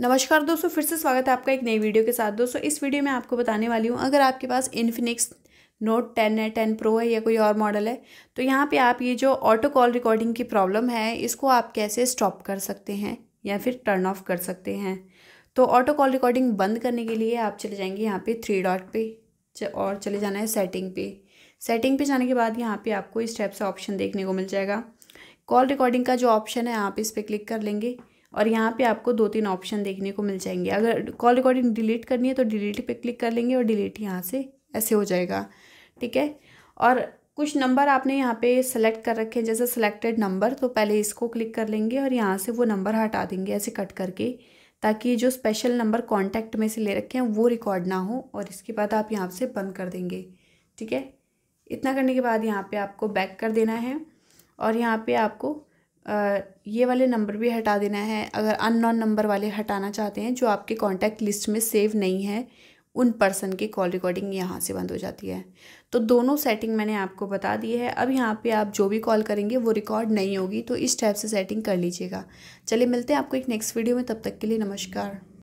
नमस्कार दोस्तों फिर से स्वागत है आपका एक नई वीडियो के साथ दोस्तों इस वीडियो में आपको बताने वाली हूँ अगर आपके पास इन्फिनिक्स नोट टेन है टेन प्रो है या कोई और मॉडल है तो यहाँ पे आप ये जो ऑटो कॉल रिकॉर्डिंग की प्रॉब्लम है इसको आप कैसे स्टॉप कर सकते हैं या फिर टर्न ऑफ कर सकते हैं तो ऑटो कॉल रिकॉर्डिंग बंद करने के लिए आप चले जाएंगे यहाँ पर थ्री डॉट पे और चले जाना है सेटिंग पे सेटिंग पे जाने के बाद यहाँ पर आपको इस टाइप से ऑप्शन देखने को मिल जाएगा कॉल रिकॉर्डिंग का जो ऑप्शन है आप इस पर क्लिक कर लेंगे और यहाँ पे आपको दो तीन ऑप्शन देखने को मिल जाएंगे अगर कॉल रिकॉर्डिंग डिलीट करनी है तो डिलीट पे क्लिक कर लेंगे और डिलीट यहाँ से ऐसे हो जाएगा ठीक है और कुछ नंबर आपने यहाँ पे सेलेक्ट कर रखे हैं जैसे सिलेक्टेड नंबर तो पहले इसको क्लिक कर लेंगे और यहाँ से वो नंबर हटा देंगे ऐसे कट करके ताकि जो स्पेशल नंबर कॉन्टैक्ट में से ले रखे हैं वो रिकॉर्ड ना हो और इसके बाद आप यहाँ से बंद कर देंगे ठीक है इतना करने के बाद यहाँ पर आपको बैक कर देना है और यहाँ पर आपको ये वाले नंबर भी हटा देना है अगर अननोन नंबर वाले हटाना चाहते हैं जो आपके कॉन्टैक्ट लिस्ट में सेव नहीं है उन पर्सन की कॉल रिकॉर्डिंग यहाँ से बंद हो जाती है तो दोनों सेटिंग मैंने आपको बता दी है अब यहाँ पे आप जो भी कॉल करेंगे वो रिकॉर्ड नहीं होगी तो इस टाइप से सेटिंग कर लीजिएगा चलिए मिलते हैं आपको एक नेक्स्ट वीडियो में तब तक के लिए नमस्कार